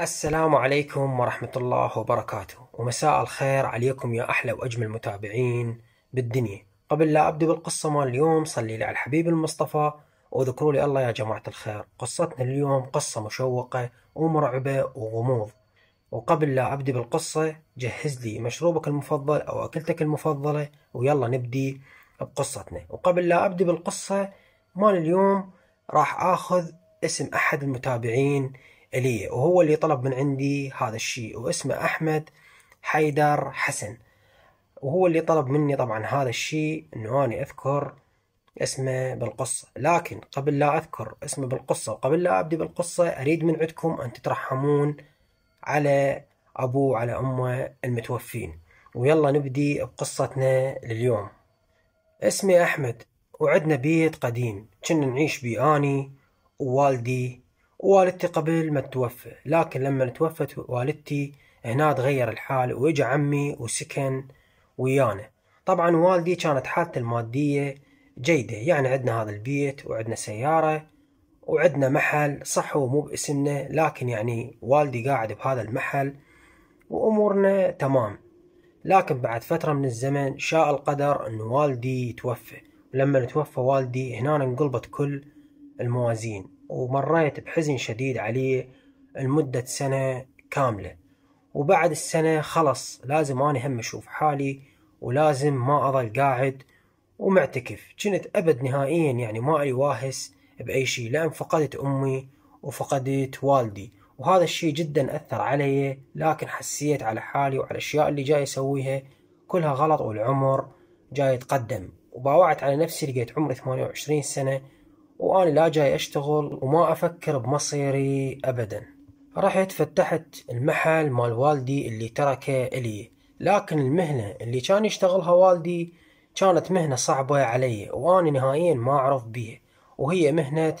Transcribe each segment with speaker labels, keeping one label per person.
Speaker 1: السلام عليكم ورحمة الله وبركاته ومساء الخير عليكم يا أحلى وأجمل متابعين بالدنيا قبل لا أبدأ بالقصة مال اليوم صلي لي على الحبيب المصطفى وذكروا لي الله يا جماعة الخير قصتنا اليوم قصة مشوقة ومرعبة وغموض وقبل لا أبدأ بالقصة جهز لي مشروبك المفضل أو أكلتك المفضلة ويلا نبدي بقصتنا وقبل لا أبدأ بالقصة مال اليوم راح آخذ اسم أحد المتابعين إلي وهو اللي طلب من عندي هذا الشيء واسمه أحمد حيدر حسن وهو اللي طلب مني طبعا هذا الشيء أنه أنا أذكر اسمه بالقصة لكن قبل لا أذكر اسمه بالقصة وقبل لا أبدي بالقصة أريد من عندكم أن تترحمون على أبوه على أمه المتوفين ويلا نبدي بقصتنا لليوم اسمي أحمد وعدنا بيت قديم كنا نعيش بيه أني ووالدي والدتي قبل ما توفى لكن لما توفت والدتي هنا تغير الحال واجا عمي وسكن ويانا طبعا والدي كانت حالته المادية جيدة يعني عندنا هذا البيت وعندنا سيارة وعندنا محل صح هو مو باسمنا لكن يعني والدي قاعد بهذا المحل وأمورنا تمام لكن بعد فترة من الزمن شاء القدر أن والدي توفى ولما توفى والدي هنا انقلبت كل الموازين ومريت بحزن شديد عليه لمدة سنة كاملة وبعد السنة خلص لازم أنا هم أشوف حالي ولازم ما أظل قاعد ومعتكف كنت أبد نهائيا يعني ما أي واهس بأي شيء لأن فقدت أمي وفقدت والدي وهذا الشيء جدا أثر علي لكن حسيت على حالي وعلى الأشياء اللي جاي أسويها كلها غلط والعمر جاي يتقدم وباوعت على نفسي لقيت عمري 28 سنة وأنا لا جاي أشتغل وما أفكر بمصيري أبدا رحت فتحت المحل مال والدي اللي تركه إلي لكن المهنة اللي كان يشتغلها والدي كانت مهنة صعبة علي وأنا نهائيا ما أعرف بيها وهي مهنة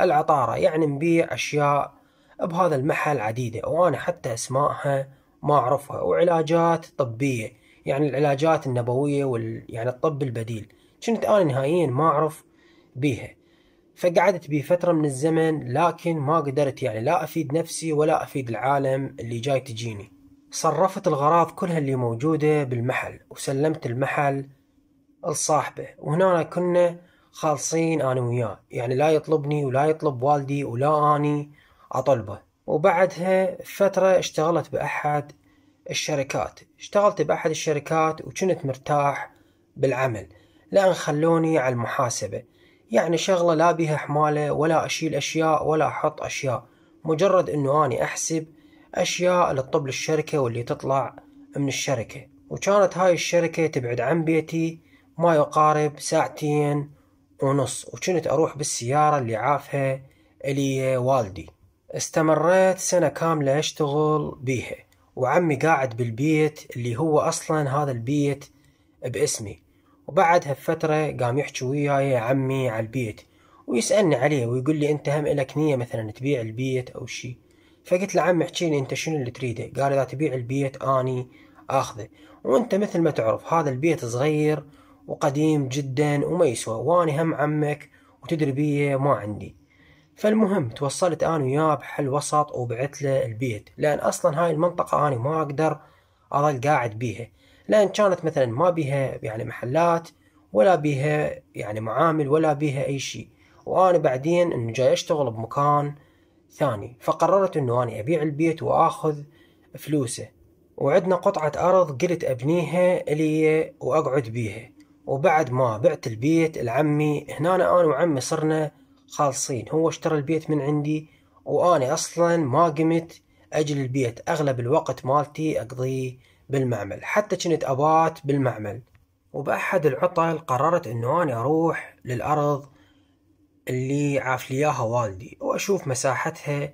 Speaker 1: العطارة يعني نبيع أشياء بهذا المحل عديدة وأنا حتى أسمائها ما أعرفها وعلاجات طبية يعني العلاجات النبوية وال... يعني الطب البديل كنت أنا نهائيا ما أعرف بيها فقعدت فترة من الزمن لكن ما قدرت يعني لا أفيد نفسي ولا أفيد العالم اللي جاي تجيني صرفت الغراض كلها اللي موجودة بالمحل وسلمت المحل لصاحبه وهنا كنا خالصين أنا وياه يعني لا يطلبني ولا يطلب والدي ولا أني أطلبه وبعدها فترة اشتغلت بأحد الشركات اشتغلت بأحد الشركات وكنت مرتاح بالعمل لأن خلوني على المحاسبة يعني شغلة لا بها حمالة ولا أشيل أشياء ولا أحط أشياء مجرد أنه أنا أحسب أشياء للطب للشركة واللي تطلع من الشركة وكانت هاي الشركة تبعد عن بيتي ما يقارب ساعتين ونص وكنت أروح بالسيارة اللي عافها إلي والدي استمريت سنة كاملة أشتغل بيها وعمي قاعد بالبيت اللي هو أصلا هذا البيت باسمي وبعد هالفترة قام يحكي وياي يا عمي على البيت ويسألني عليه ويقول لي أنت هم إلك نية مثلا تبيع البيت أو شي فقلت له عمي احكي أنت شنو اللي تريده قال إذا تبيع البيت أني آخذه وأنت مثل ما تعرف هذا البيت صغير وقديم جدا وما يسوى واني هم عمك وتدري بيه ما عندي فالمهم توصلت أنا وياه بحل وسط وبعت له البيت لأن أصلا هاي المنطقة أنا ما أقدر أظل قاعد بيها لأن كانت مثلا ما بها يعني محلات ولا بها يعني معامل ولا بها أي شيء وأنا بعدين إنه جاي أشتغل بمكان ثاني فقررت إنه أنا أبيع البيت وآخذ فلوسه وعدنا قطعة أرض قلت أبنيها لي وأقعد بيها وبعد ما بعت البيت لعمي هنا أنا وعمي صرنا خالصين هو اشترى البيت من عندي وأنا أصلا ما قمت أجل البيت أغلب الوقت مالتي أقضيه بالمعمل حتى كنت أبات بالمعمل وبأحد العطل قررت أنه أنا أروح للأرض اللي عافلياها والدي وأشوف مساحتها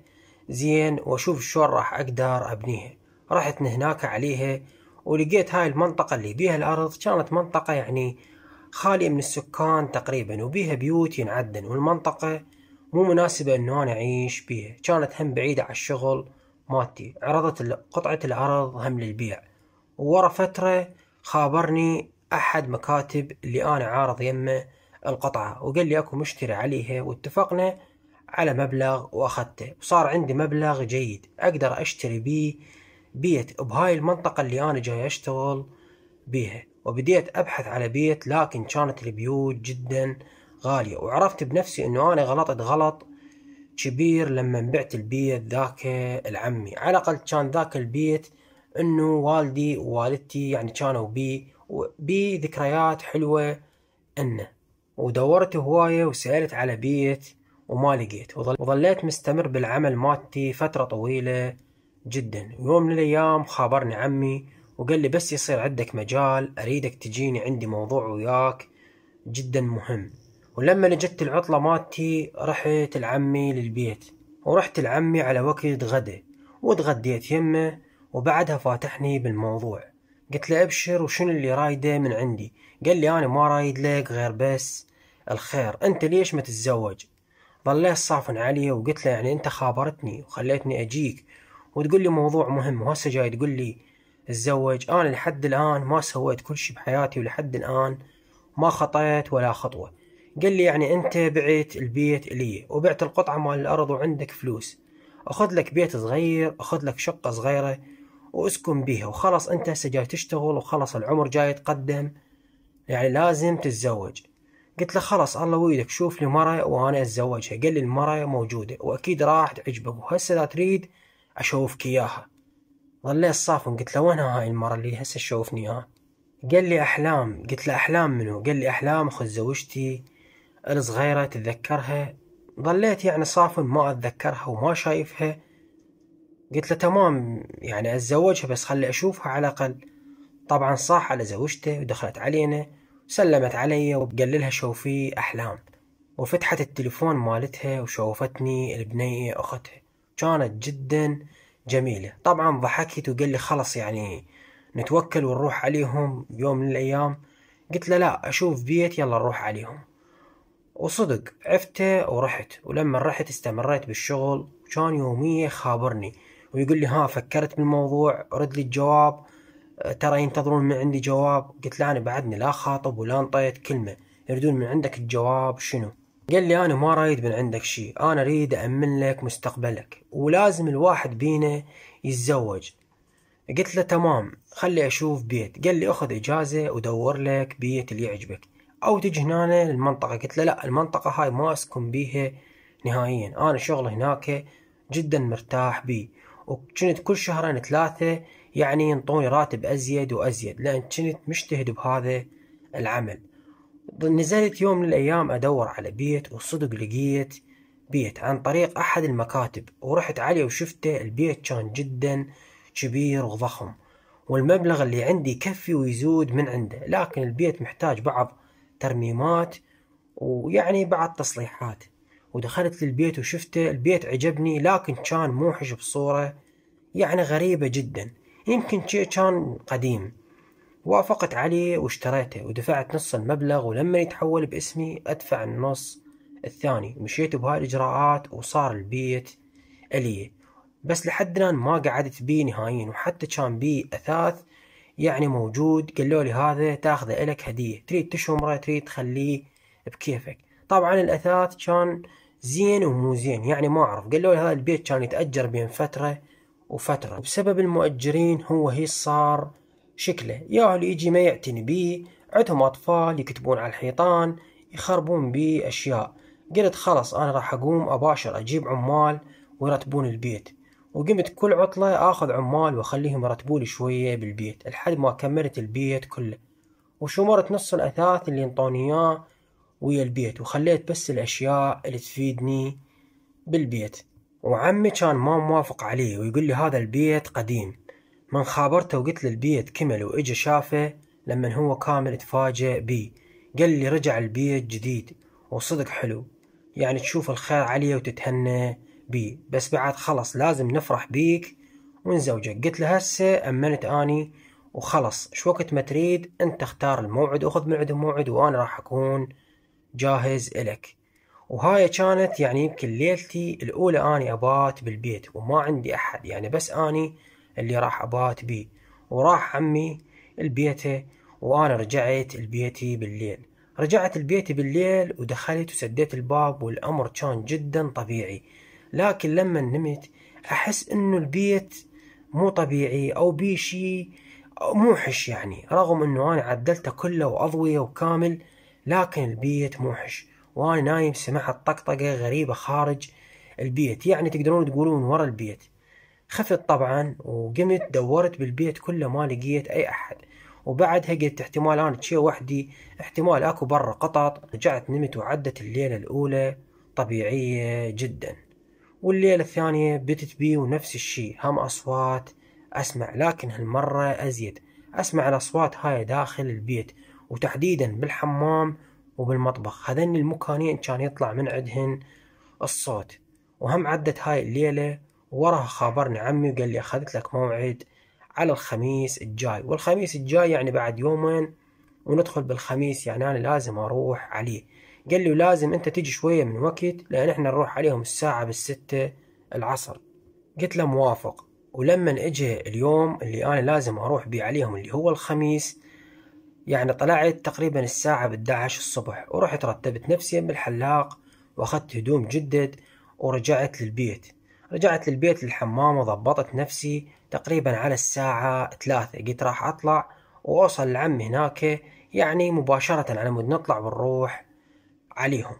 Speaker 1: زين وأشوف شلون راح أقدر أبنيها رحت هناك عليها ولقيت هاي المنطقة اللي بيها الأرض كانت منطقة يعني خالية من السكان تقريبا وبيها بيوت ينعدن والمنطقة مو مناسبة انه انا اعيش بيها كانت هم بعيدة عن الشغل مالتي عرضت قطعة الارض هم للبيع ورا فترة خابرني أحد مكاتب اللي أنا عارض يمه القطعة وقال لي أكو مشتري عليها واتفقنا على مبلغ وأخذته وصار عندي مبلغ جيد أقدر أشتري بيه بيت بهاي المنطقة اللي أنا جاي أشتغل بيها وبديت أبحث على بيت لكن كانت البيوت جدا غالية وعرفت بنفسي أنه أنا غلطت غلط كبير لما بعت البيت ذاك العمي على الأقل كان ذاك البيت انه والدي ووالدتي يعني كانوا بي بي ذكريات حلوه انه ودورت هوايه وسالت على بيت وما لقيت وظليت مستمر بالعمل مالتي فتره طويله جدا ويوم من الايام خابرني عمي وقال لي بس يصير عندك مجال اريدك تجيني عندي موضوع وياك جدا مهم ولما نجت العطلة مالتي رحت لعمي للبيت ورحت لعمي على وقت غدا وتغديت يمه وبعدها فاتحني بالموضوع قلت له ابشر وشنو اللي رايده من عندي قال لي انا ما رايد لك غير بس الخير انت ليش ما تتزوج ظليت صافن عليه وقلت له يعني انت خابرتني وخليتني اجيك وتقول لي موضوع مهم وهسه جاي تقول لي اتزوج انا لحد الان ما سويت كل شي بحياتي ولحد الان ما خطيت ولا خطوه قال لي يعني انت بعت البيت لي وبعت القطعه مال الارض وعندك فلوس اخذ لك بيت صغير اخذ لك شقه صغيره واسكن بيها وخلص انت هسه جاي تشتغل وخلص العمر جاي يتقدم يعني لازم تتزوج قلت له خلص الله ويدك شوف لي مرة وانا اتزوجها قال لي المرة موجودة واكيد راح تعجبك وهسه اذا تريد اشوفك اياها ظليت صافن قلت له وين هاي المرة اللي هسه تشوفني اياها قال لي احلام قلت له احلام منو قال لي احلام خذ زوجتي الصغيرة تتذكرها ظليت يعني صافن ما اتذكرها وما شايفها قلت له تمام يعني اتزوجها بس خلي اشوفها على الاقل طبعا صاح على زوجته ودخلت علينا وسلمت علي وقللها شوفي احلام وفتحت التليفون مالتها وشوفتني البنية اختها كانت جدا جميلة طبعا ضحكت وقال لي خلص يعني نتوكل ونروح عليهم يوم من الايام قلت له لا اشوف بيت يلا نروح عليهم وصدق عفته ورحت ولما رحت استمريت بالشغل كان يومية خابرني ويقول لي ها فكرت بالموضوع رد لي الجواب آه، ترى ينتظرون من عندي جواب قلت له انا بعدني لا خاطب ولا انطيت كلمه يريدون من عندك الجواب شنو قال لي انا ما رايد من عندك شيء انا اريد امن لك مستقبلك ولازم الواحد بينا يتزوج قلت له تمام خلي اشوف بيت قال لي اخذ اجازه ودور لك بيت اللي يعجبك او تجي هنا للمنطقه قلت له لا المنطقه هاي ما اسكن بيها نهائيا انا شغل هناك جدا مرتاح بيه وكنت كل شهرين ثلاثة يعني ينطوني راتب أزيد وأزيد لأن كنت مجتهد بهذا العمل نزلت يوم من الأيام أدور على بيت وصدق لقيت بيت عن طريق أحد المكاتب ورحت عليه وشفته البيت كان جدا كبير وضخم والمبلغ اللي عندي يكفي ويزود من عنده لكن البيت محتاج بعض ترميمات ويعني بعض تصليحات ودخلت للبيت وشفته البيت عجبني لكن كان موحش بصورة يعني غريبة جدا يمكن شيء كان قديم وافقت عليه واشتريته ودفعت نص المبلغ ولما يتحول باسمي أدفع النص الثاني مشيت بهاي الإجراءات وصار البيت إلي بس لحد الآن ما قعدت بيه نهائيا وحتى كان بيه أثاث يعني موجود قالوا لي هذا تاخذه إلك هدية تريد تشمره تريد تخليه بكيفك طبعا الأثاث كان زين ومو زين يعني ما أعرف قالوا لي هذا البيت كان يتأجر بين فترة وفترة بسبب المؤجرين هو هي صار شكله يا اللي يجي ما يعتني بيه عندهم أطفال يكتبون على الحيطان يخربون بيه أشياء قلت خلص أنا راح أقوم أباشر أجيب عمال ويرتبون البيت وقمت كل عطلة آخذ عمال وأخليهم يرتبولي شوية بالبيت لحد ما كملت البيت كله وشمرت نص الأثاث اللي انطوني إياه ويا البيت وخليت بس الأشياء اللي تفيدني بالبيت وعمي كان ما موافق عليه ويقول لي هذا البيت قديم من خابرته وقلت له البيت كمل وإجا شافه لما هو كامل تفاجئ بي قال لي رجع البيت جديد وصدق حلو يعني تشوف الخير عليه وتتهنى بي بس بعد خلص لازم نفرح بيك ونزوجك قلت له هسه أمنت أني وخلص شو وقت ما تريد أنت اختار الموعد وخذ من عندهم موعد وأنا راح أكون جاهز إلك وهاي كانت يعني يمكن ليلتي الأولى أني أبات بالبيت وما عندي أحد يعني بس أني اللي راح أبات بيه وراح عمي البيته وأنا رجعت لبيتي بالليل رجعت لبيتي بالليل ودخلت وسديت الباب والأمر كان جدا طبيعي لكن لما نمت أحس إنه البيت مو طبيعي أو بيه شي موحش يعني رغم إنه أنا عدلته كله وأضوية وكامل لكن البيت موحش وانا نايم سمعت طقطقة غريبة خارج البيت يعني تقدرون تقولون ورا البيت خفت طبعا وقمت دورت بالبيت كله ما لقيت اي احد وبعدها قلت احتمال انا شي وحدي احتمال اكو برا قطط رجعت نمت وعدت الليلة الاولى طبيعية جدا والليلة الثانية بتت بي ونفس الشي هم اصوات اسمع لكن هالمرة ازيد اسمع الاصوات هاي داخل البيت وتحديدا بالحمام وبالمطبخ هذين المكانين كان يطلع من عندهن الصوت وهم عدت هاي الليلة وراها خابرني عمي وقال لي أخذت لك موعد على الخميس الجاي والخميس الجاي يعني بعد يومين وندخل بالخميس يعني أنا لازم أروح عليه قال لي لازم أنت تجي شوية من وقت لأن إحنا نروح عليهم الساعة بالستة العصر قلت له موافق ولما اجى اليوم اللي انا لازم اروح بيه عليهم اللي هو الخميس يعني طلعت تقريبا الساعة بالداعش الصبح ورحت رتبت نفسي من الحلاق وأخذت هدوم جدد ورجعت للبيت رجعت للبيت للحمام وضبطت نفسي تقريبا على الساعة ثلاثة قلت راح أطلع وأوصل لعمي هناك يعني مباشرة على مود نطلع ونروح عليهم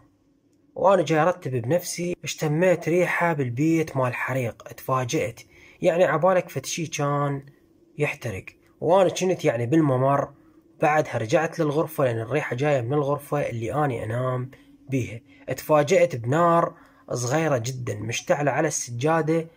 Speaker 1: وأنا جاي أرتب بنفسي اشتميت ريحة بالبيت مال حريق اتفاجئت يعني عبالك فتشي كان يحترق وأنا كنت يعني بالممر بعدها رجعت للغرفة لأن الريحة جاية من الغرفة اللي أني أنام بيها اتفاجأت بنار صغيرة جدا مشتعلة على السجادة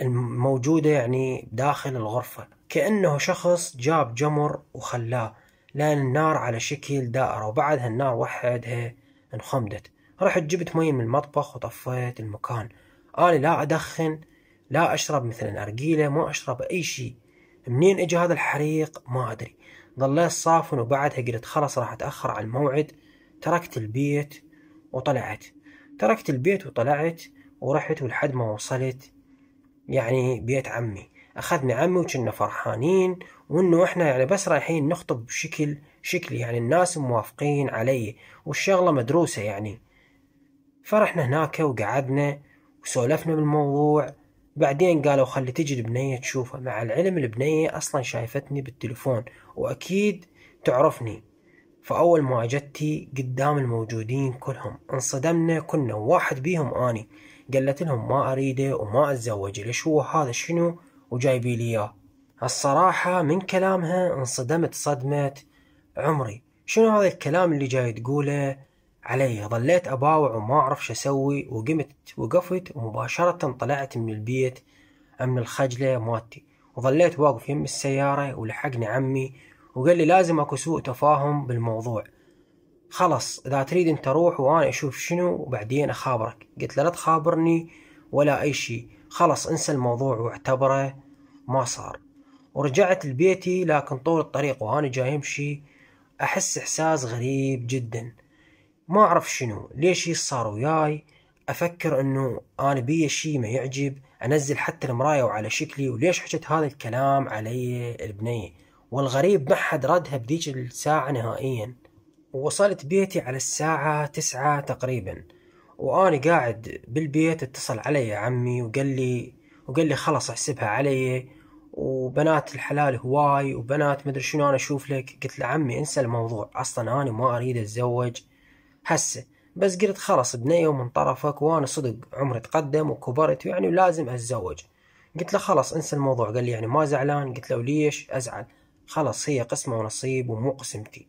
Speaker 1: الموجودة يعني داخل الغرفة كأنه شخص جاب جمر وخلاه لأن النار على شكل دائرة وبعدها النار وحدها انخمدت رحت جبت مي من المطبخ وطفيت المكان أنا لا أدخن لا أشرب مثلا أرقيلة ما أشرب أي شيء منين إجى هذا الحريق ما أدري ظليت صافن وبعدها قلت خلاص راح أتأخر على الموعد تركت البيت وطلعت تركت البيت وطلعت ورحت ولحد ما وصلت يعني بيت عمي أخذني عمي وكنا فرحانين وإنه إحنا يعني بس رايحين نخطب بشكل شكلي يعني الناس موافقين علي والشغلة مدروسة يعني فرحنا هناك وقعدنا وسولفنا بالموضوع بعدين قالوا خلي تجي البنية تشوفها مع العلم البنية أصلا شايفتني بالتلفون وأكيد تعرفني فأول ما أجتي قدام الموجودين كلهم انصدمنا كنا واحد بيهم أني قلت لهم ما أريده وما أتزوج ليش هو هذا شنو وجايبي لي إياه الصراحة من كلامها انصدمت صدمة عمري شنو هذا الكلام اللي جاي تقوله عليا ظليت أباوع وما شو أسوي وقمت وقفت ومباشرة طلعت من البيت من الخجلة مالتي وظليت واقف يم السيارة ولحقني عمي وقال لي لازم أكو سوء تفاهم بالموضوع خلص إذا تريد أنت روح وأنا أشوف شنو وبعدين أخابرك قلت له لا تخابرني ولا أي شي خلص انسى الموضوع واعتبره ما صار ورجعت لبيتي لكن طول الطريق وأنا جاي أمشي أحس إحساس غريب جداً ما اعرف شنو ليش صار وياي افكر انه انا بي شيء ما يعجب انزل حتى المرايه وعلى شكلي وليش حكت هذا الكلام علي البنيه والغريب ما حد ردها بذيك الساعه نهائيا ووصلت بيتي على الساعة تسعة تقريبا وأنا قاعد بالبيت اتصل علي عمي وقال لي وقال لي خلص احسبها علي وبنات الحلال هواي وبنات مدري شنو أنا أشوف لك قلت له عمي انسى الموضوع أصلا أنا ما أريد أتزوج هسه بس قلت خلص بنية ومن طرفك وانا صدق عمري تقدم وكبرت يعني ولازم اتزوج قلت له خلص انسى الموضوع قال لي يعني ما زعلان قلت له ليش ازعل خلص هي قسمة ونصيب ومو قسمتي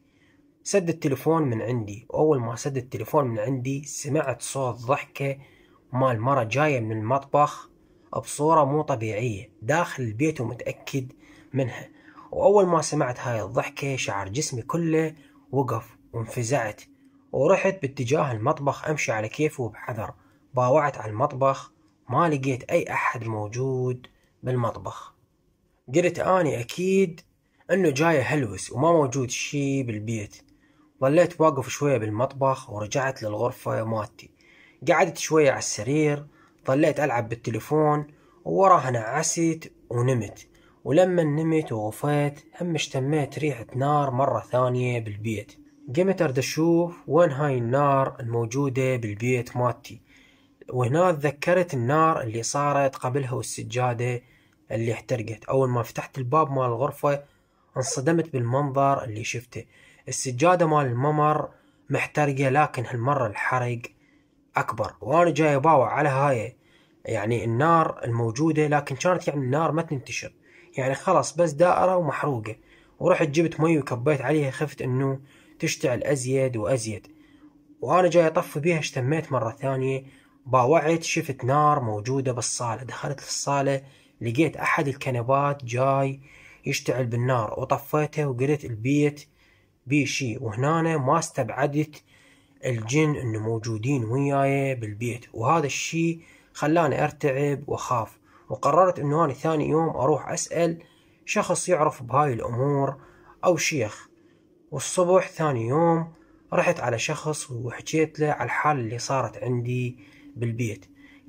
Speaker 1: سد التلفون من عندي واول ما سد التلفون من عندي سمعت صوت ضحكة مال مرة جاية من المطبخ بصورة مو طبيعية داخل البيت ومتأكد منها وأول ما سمعت هاي الضحكة شعر جسمي كله وقف وانفزعت ورحت باتجاه المطبخ أمشي على كيفي وبحذر باوعت على المطبخ ما لقيت أي أحد موجود بالمطبخ قلت أني أكيد أنه جاي هلوس وما موجود شي بالبيت ظليت واقف شوية بالمطبخ ورجعت للغرفة مالتي قعدت شوية على السرير ظليت ألعب بالتليفون ووراها نعست ونمت ولما نمت وغفيت هم اشتميت ريحة نار مرة ثانية بالبيت قمت ارد اشوف وين هاي النار الموجودة بالبيت مالتي وهنا تذكرت النار اللي صارت قبلها والسجادة اللي احترقت اول ما فتحت الباب مال الغرفة انصدمت بالمنظر اللي شفته السجادة مال الممر محترقة لكن هالمرة الحرق اكبر وانا جاي باوع على هاي يعني النار الموجودة لكن كانت يعني النار ما تنتشر يعني خلاص بس دائرة ومحروقة ورحت جبت مي وكبيت عليها خفت انه تشتعل أزيد وأزيد وأنا جاي أطفي بيها اشتميت مرة ثانية باوعت شفت نار موجودة بالصالة دخلت الصالة لقيت أحد الكنبات جاي يشتعل بالنار وطفيته وقلت البيت بي شي وهنا ما استبعدت الجن انه موجودين وياي بالبيت وهذا الشي خلاني ارتعب واخاف وقررت انه انا ثاني يوم اروح اسأل شخص يعرف بهاي الامور او شيخ والصبح ثاني يوم رحت على شخص وحكيت له على الحال اللي صارت عندي بالبيت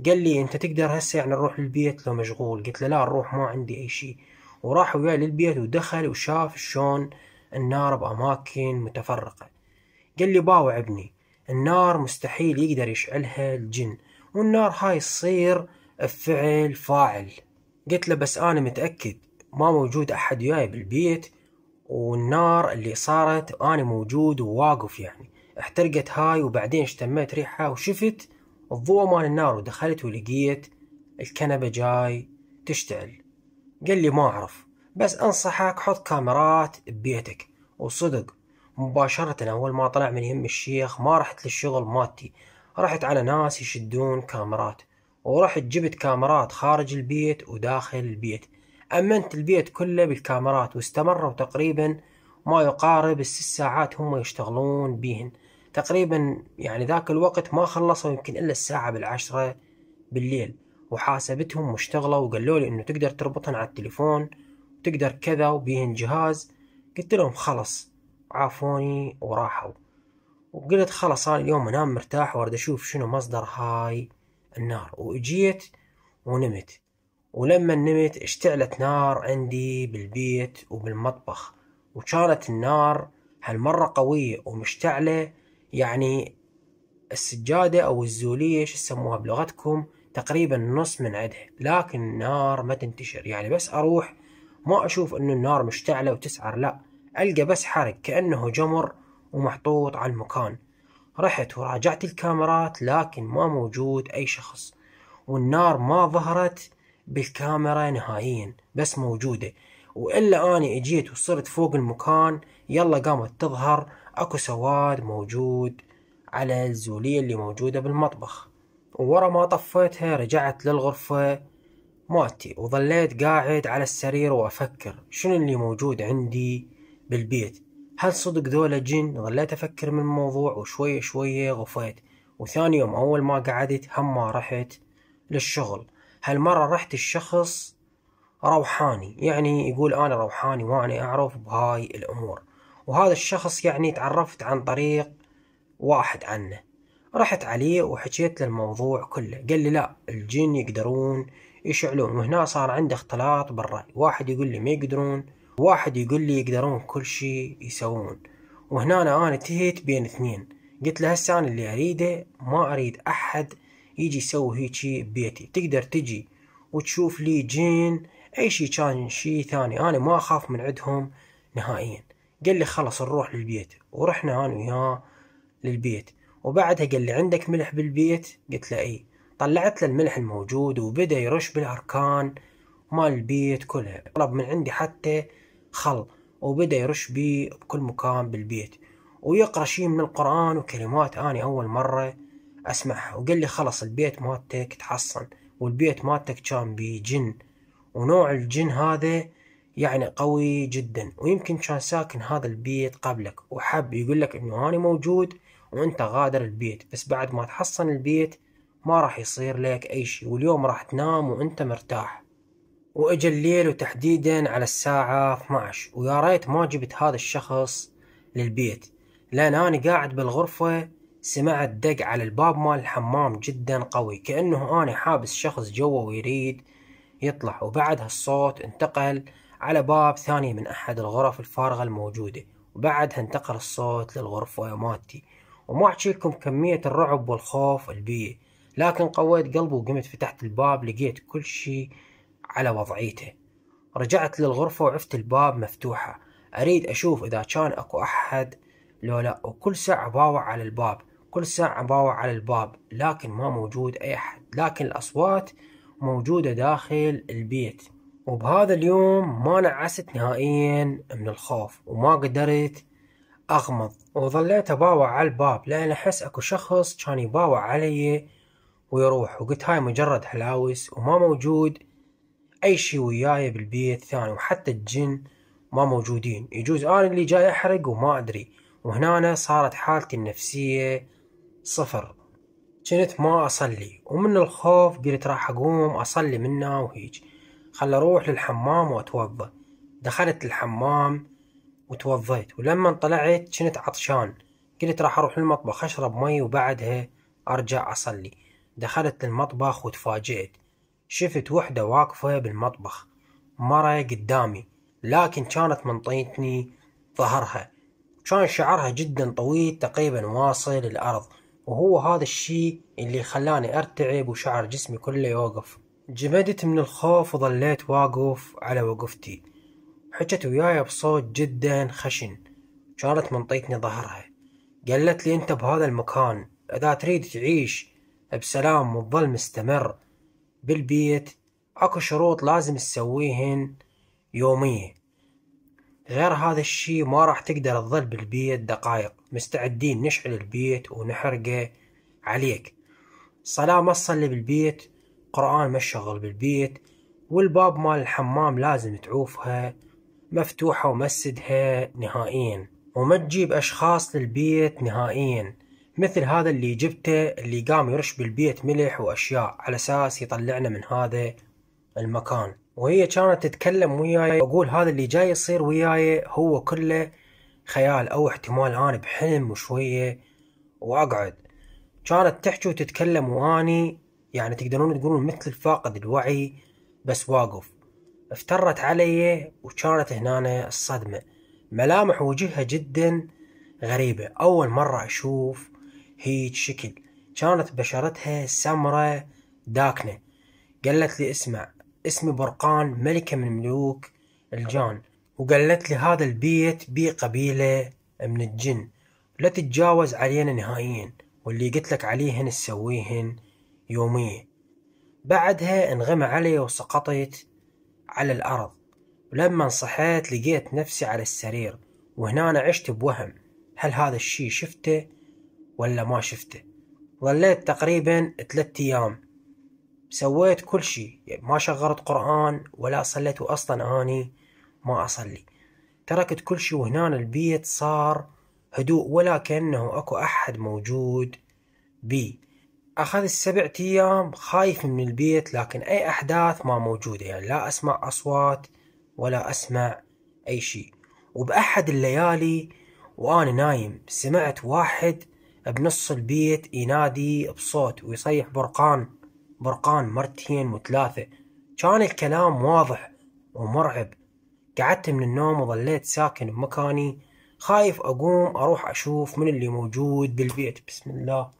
Speaker 1: قال لي انت تقدر هسه يعني نروح للبيت لو مشغول قلت له لا نروح ما عندي اي شيء وراح وياي للبيت ودخل وشاف شلون النار باماكن متفرقة قال لي باو ابني النار مستحيل يقدر يشعلها الجن والنار هاي تصير بفعل فاعل قلت له بس انا متأكد ما موجود احد وياي بالبيت والنار اللي صارت وأنا موجود وواقف يعني احترقت هاي وبعدين اشتميت ريحها وشفت الضوء مال النار ودخلت ولقيت الكنبة جاي تشتعل قال لي ما أعرف بس أنصحك حط كاميرات ببيتك وصدق مباشرة أول ما طلع من يم الشيخ ما رحت للشغل مالتي رحت على ناس يشدون كاميرات ورحت جبت كاميرات خارج البيت وداخل البيت أمنت البيت كله بالكاميرات واستمروا تقريبا ما يقارب الست ساعات هم يشتغلون بيهن تقريبا يعني ذاك الوقت ما خلصوا يمكن إلا الساعة بالعشرة بالليل وحاسبتهم واشتغلوا وقالوا لي إنه تقدر تربطهم على التليفون وتقدر كذا وبيهن جهاز قلت لهم خلص عافوني وراحوا وقلت خلاص انا اليوم انام مرتاح وارد اشوف شنو مصدر هاي النار واجيت ونمت ولما نمت اشتعلت نار عندي بالبيت وبالمطبخ وكانت النار هالمرة قوية ومشتعلة يعني السجادة أو الزولية شو يسموها بلغتكم تقريبا نص من عدها لكن النار ما تنتشر يعني بس أروح ما أشوف أنه النار مشتعلة وتسعر لا ألقى بس حرق كأنه جمر ومحطوط على المكان رحت وراجعت الكاميرات لكن ما موجود أي شخص والنار ما ظهرت بالكاميرا نهائيا بس موجودة وإلا أنا اجيت وصرت فوق المكان يلا قامت تظهر أكو سواد موجود على الزولية اللي موجودة بالمطبخ وورا ما طفيتها رجعت للغرفة مالتي وظليت قاعد على السرير وأفكر شنو اللي موجود عندي بالبيت هل صدق ذولا جن ظليت أفكر من الموضوع وشوية شوية غفيت وثاني يوم أول ما قعدت هم ما رحت للشغل هالمرة رحت الشخص روحاني يعني يقول أنا روحاني وأنا أعرف بهاي الأمور وهذا الشخص يعني تعرفت عن طريق واحد عنه رحت عليه وحكيت له الموضوع كله قال لي لا الجن يقدرون يشعلون وهنا صار عنده اختلاط بالرأي واحد يقول لي ما يقدرون واحد يقول لي يقدرون كل شيء يسوون وهنا أنا انتهيت بين اثنين قلت له هسه أنا اللي أريده ما أريد أحد يجي يسوي هيجي ببيتي تقدر تجي وتشوف لي جين اي شي كان شي ثاني انا ما اخاف من عندهم نهائيا قال لي خلص نروح للبيت ورحنا انا وياه للبيت وبعدها قال لي عندك ملح بالبيت قلت له اي طلعت له الملح الموجود وبدا يرش بالاركان مال البيت كلها طلب من عندي حتى خل وبدا يرش بيه بكل مكان بالبيت ويقرا شيء من القران وكلمات اني اول مره اسمعها وقال لي خلص البيت مالتك تحصن والبيت مالتك كان بجن ونوع الجن هذا يعني قوي جدا ويمكن كان ساكن هذا البيت قبلك وحب يقول لك انه انا موجود وانت غادر البيت بس بعد ما تحصن البيت ما راح يصير لك اي شيء واليوم راح تنام وانت مرتاح واجا الليل وتحديدا على الساعة 12 ويا ريت ما جبت هذا الشخص للبيت لان انا قاعد بالغرفة سمعت دق على الباب مال الحمام جدا قوي كأنه أنا حابس شخص جوا ويريد يطلع وبعد هالصوت انتقل على باب ثاني من أحد الغرف الفارغة الموجودة وبعدها انتقل الصوت للغرفة مالتي وما أحكيكم كمية الرعب والخوف البيه لكن قويت قلبي وقمت فتحت الباب لقيت كل شي على وضعيته رجعت للغرفة وعفت الباب مفتوحة أريد أشوف إذا كان أكو أحد لو لا وكل ساعة باوع على الباب كل ساعة باوع على الباب لكن ما موجود أي أحد لكن الأصوات موجودة داخل البيت وبهذا اليوم ما نعست نهائيا من الخوف وما قدرت أغمض وظليت أباوع على الباب لأن أحس أكو شخص كان يباوع علي ويروح وقلت هاي مجرد هلاوس وما موجود أي شي وياي بالبيت ثاني وحتى الجن ما موجودين يجوز أنا اللي جاي أحرق وما أدري وهنا صارت حالتي النفسية صفر كنت ما أصلي ومن الخوف قلت راح أقوم أصلي منه وهيج خل أروح للحمام وأتوضى دخلت الحمام وتوضيت ولما طلعت كنت عطشان قلت راح أروح المطبخ أشرب مي وبعدها أرجع أصلي دخلت المطبخ وتفاجئت شفت وحدة واقفة بالمطبخ مرة قدامي لكن كانت منطيتني ظهرها كان شعرها جدا طويل تقريبا واصل الأرض وهو هذا الشيء اللي خلاني أرتعب وشعر جسمي كله يوقف جمدت من الخوف وظليت واقف على وقفتي حكت وياي بصوت جدا خشن كانت منطيتني ظهرها قالت لي انت بهذا المكان اذا تريد تعيش بسلام وتظل مستمر بالبيت اكو شروط لازم تسويهن يومية غير هذا الشي ما راح تقدر تظل بالبيت دقائق مستعدين نشعل البيت ونحرقه عليك صلاة ما تصلي بالبيت قرآن ما تشغل بالبيت والباب مال الحمام لازم تعوفها مفتوحة ومسدها نهائيا وما تجيب أشخاص للبيت نهائيا مثل هذا اللي جبته اللي قام يرش بالبيت ملح وأشياء على أساس يطلعنا من هذا المكان وهي كانت تتكلم وياي واقول هذا اللي جاي يصير وياي هو كله خيال او احتمال انا بحلم وشوية واقعد كانت تحكي وتتكلم واني يعني تقدرون تقولون مثل فاقد الوعي بس واقف افترت علي وكانت هنا الصدمة ملامح وجهها جدا غريبة أول مرة أشوف هيج شكل كانت بشرتها سمرة داكنة قالت لي اسمع اسمي برقان ملكة من ملوك الجان وقالت لي هذا البيت بيه قبيلة من الجن لا تتجاوز علينا نهائيا واللي قلت لك عليهن تسويهن يومية بعدها انغمى علي وسقطت على الأرض ولما صحيت لقيت نفسي على السرير وهنا أنا عشت بوهم هل هذا الشي شفته ولا ما شفته ظليت تقريبا ثلاثة أيام سويت كل شيء يعني ما شغلت قرآن ولا صليت وأصلا أني ما أصلي تركت كل شيء وهنا البيت صار هدوء ولا كأنه أكو أحد موجود بي أخذ السبع أيام خايف من البيت لكن أي أحداث ما موجودة يعني لا أسمع أصوات ولا أسمع أي شيء وبأحد الليالي وأنا نايم سمعت واحد بنص البيت ينادي بصوت ويصيح برقان برقان مرتين وثلاثة كان الكلام واضح ومرعب قعدت من النوم وظليت ساكن بمكاني خايف أقوم أروح أشوف من اللي موجود بالبيت بسم الله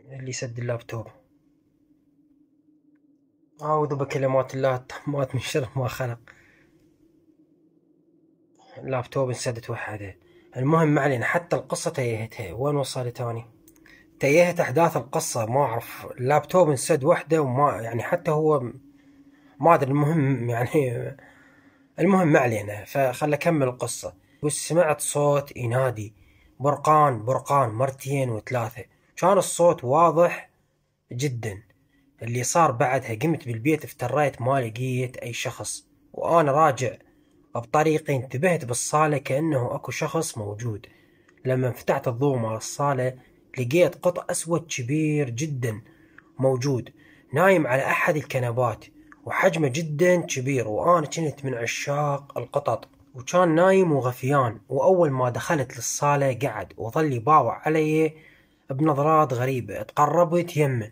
Speaker 1: اللي سد اللابتوب أعوذ بكلمات الله التامات من شر ما خلق اللابتوب انسدت وحده المهم ما علينا حتى القصة تيهتها وين وصلت تاني تيهت احداث القصه ما اعرف اللابتوب انسد وحده وما يعني حتى هو ما ادري المهم يعني المهم ما علينا فخل اكمل القصه وسمعت صوت ينادي برقان برقان مرتين وثلاثه كان الصوت واضح جدا اللي صار بعدها قمت بالبيت افتريت ما لقيت اي شخص وانا راجع بطريقي انتبهت بالصاله كانه اكو شخص موجود لما فتحت الضوء مال الصاله لقيت قط أسود كبير جدا موجود نايم على أحد الكنبات وحجمه جدا كبير وأنا كنت من عشاق القطط وكان نايم وغفيان وأول ما دخلت للصالة قعد وظل يباوع علي بنظرات غريبة تقربت يمه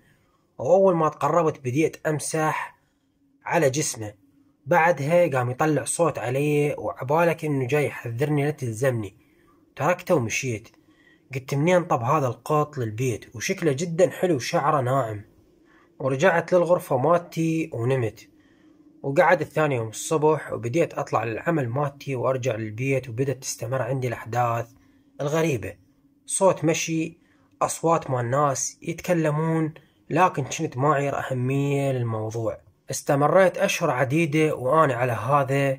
Speaker 1: وأول ما تقربت بديت أمسح على جسمه بعدها قام يطلع صوت علي وعبالك انه جاي يحذرني لا تلزمني تركته ومشيت قلت منين طب هذا القط للبيت وشكله جدا حلو وشعره ناعم ورجعت للغرفة مالتي ونمت وقعد الثاني يوم الصبح وبديت أطلع للعمل مالتي وأرجع للبيت وبدت تستمر عندي الأحداث الغريبة صوت مشي أصوات مال ناس يتكلمون لكن كنت ما عير أهمية للموضوع استمريت أشهر عديدة وأنا على هذا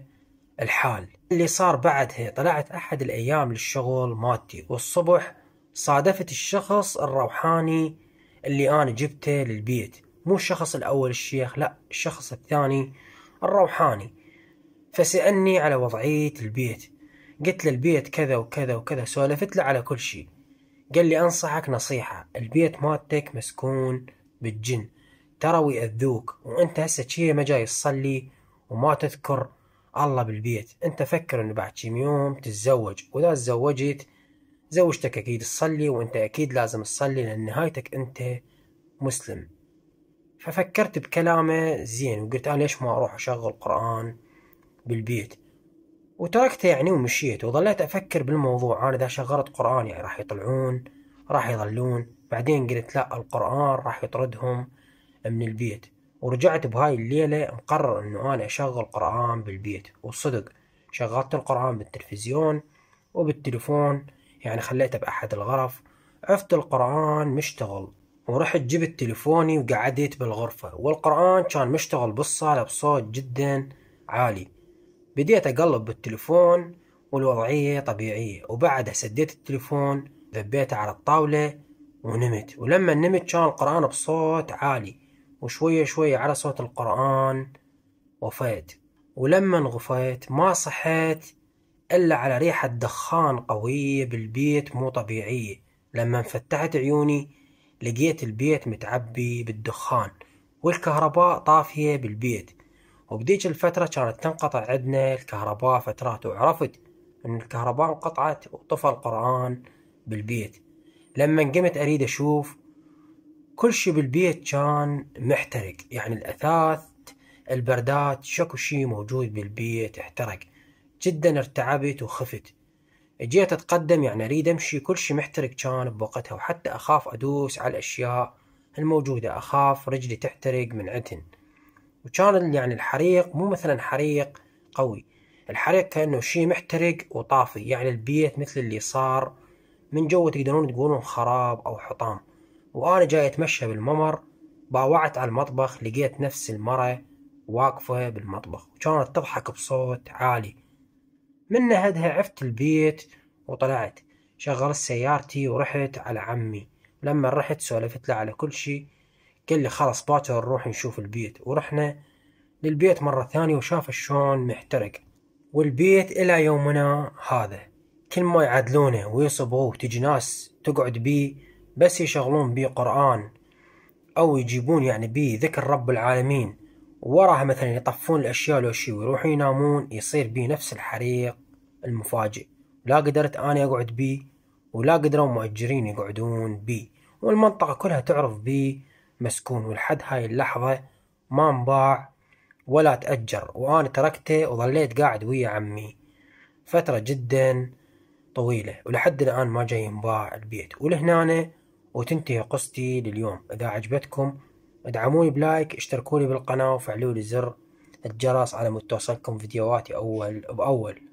Speaker 1: الحال اللي صار بعدها طلعت أحد الأيام للشغل مالتي والصبح صادفت الشخص الروحاني اللي أنا جبته للبيت مو الشخص الأول الشيخ لا الشخص الثاني الروحاني فسألني على وضعية البيت قلت له البيت كذا وكذا وكذا سولفت له على كل شيء قال لي أنصحك نصيحة البيت مالتك مسكون بالجن ترى ويأذوك وأنت هسه شي ما جاي تصلي وما تذكر الله بالبيت أنت فكر إنه بعد كم يوم تتزوج وإذا تزوجت زوجتك أكيد تصلي وأنت أكيد لازم تصلي لأن نهايتك أنت مسلم ففكرت بكلامه زين وقلت أنا ليش ما أروح أشغل قرآن بالبيت وتركته يعني ومشيت وظليت أفكر بالموضوع أنا إذا شغلت قرآن يعني راح يطلعون راح يظلون بعدين قلت لا القرآن راح يطردهم من البيت ورجعت بهاي الليلة مقرر أنه أنا أشغل قرآن بالبيت وصدق شغلت القرآن بالتلفزيون وبالتلفون يعني خليته بأحد الغرف عفت القرآن مشتغل ورحت جبت تليفوني وقعدت بالغرفة والقرآن كان مشتغل بالصالة بصوت جدا عالي بديت أقلب بالتليفون والوضعية طبيعية وبعدها سديت التليفون ذبيته على الطاولة ونمت ولما نمت كان القرآن بصوت عالي وشوية شوية على صوت القرآن وفيت ولما غفيت ما صحيت إلا على ريحة دخان قوية بالبيت مو طبيعية لما فتحت عيوني لقيت البيت متعبي بالدخان والكهرباء طافية بالبيت وبديك الفترة كانت تنقطع عندنا الكهرباء فترات وعرفت أن الكهرباء انقطعت وطفى القرآن بالبيت لما قمت أريد أشوف كل شي بالبيت كان محترق يعني الأثاث البردات شكو شي موجود بالبيت احترق جدا ارتعبت وخفت جيت أتقدم يعني أريد أمشي كل شي محترق كان بوقتها وحتى أخاف أدوس على الأشياء الموجودة أخاف رجلي تحترق من عتن وكان يعني الحريق مو مثلا حريق قوي الحريق كأنه شي محترق وطافي يعني البيت مثل اللي صار من جوه تقدرون تقولون خراب أو حطام وأنا جاي أتمشى بالممر باوعت على المطبخ لقيت نفس المرة واقفة بالمطبخ وكانت تضحك بصوت عالي من نهدها عفت البيت وطلعت شغلت سيارتي ورحت على عمي لما رحت سولفت له على كل شي قال لي خلاص باكر نروح نشوف البيت ورحنا للبيت مرة ثانية وشاف شلون محترق والبيت إلى يومنا هذا كل ما يعدلونه ويصبغوه تجي ناس تقعد بيه بس يشغلون بيه قرآن أو يجيبون يعني بيه ذكر رب العالمين وراها مثلا يطفون الأشياء لو شي ويروحوا ينامون يصير بيه نفس الحريق المفاجئ لا قدرت أنا أقعد بيه ولا قدروا مؤجرين يقعدون بي والمنطقة كلها تعرف بي مسكون ولحد هاي اللحظة ما انباع ولا تأجر وأنا تركته وظليت قاعد ويا عمي فترة جدا طويلة ولحد الآن ما جاي ينباع البيت ولهنا وتنتهي قصتي لليوم إذا عجبتكم ادعموني بلايك اشتركوا لي بالقناة وفعلوا لي زر الجرس على متوصلكم فيديوهاتي أول بأول